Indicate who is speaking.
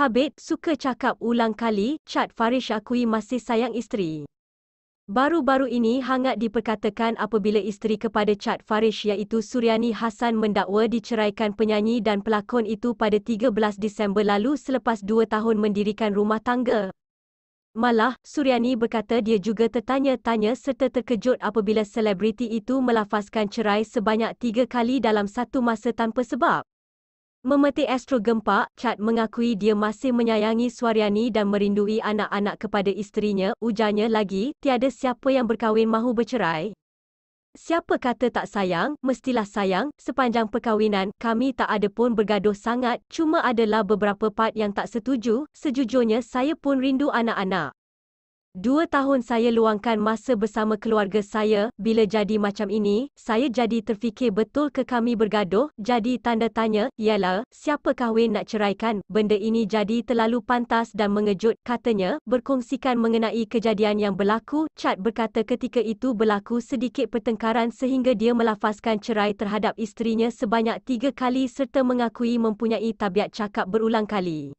Speaker 1: Habib suka cakap ulang kali, Chad Farish akui masih sayang isteri. Baru-baru ini hangat diperkatakan apabila isteri kepada Chad Farish iaitu Suryani Hasan mendakwa diceraikan penyanyi dan pelakon itu pada 13 Disember lalu selepas dua tahun mendirikan rumah tangga. Malah, Suryani berkata dia juga tertanya-tanya serta terkejut apabila selebriti itu melafazkan cerai sebanyak tiga kali dalam satu masa tanpa sebab. Memetik Astro gempa, Chad mengakui dia masih menyayangi Suaryani dan merindui anak-anak kepada isterinya. Ujarnya lagi, tiada siapa yang berkahwin mahu bercerai. Siapa kata tak sayang, mestilah sayang, sepanjang perkahwinan, kami tak ada pun bergaduh sangat, cuma adalah beberapa part yang tak setuju, sejujurnya saya pun rindu anak-anak. Dua tahun saya luangkan masa bersama keluarga saya, bila jadi macam ini, saya jadi terfikir betul ke kami bergaduh, jadi tanda tanya, ialah, siapa kahwin nak ceraikan, benda ini jadi terlalu pantas dan mengejut, katanya, berkongsikan mengenai kejadian yang berlaku, Chad berkata ketika itu berlaku sedikit pertengkaran sehingga dia melafazkan cerai terhadap isterinya sebanyak tiga kali serta mengakui mempunyai tabiat cakap berulang kali.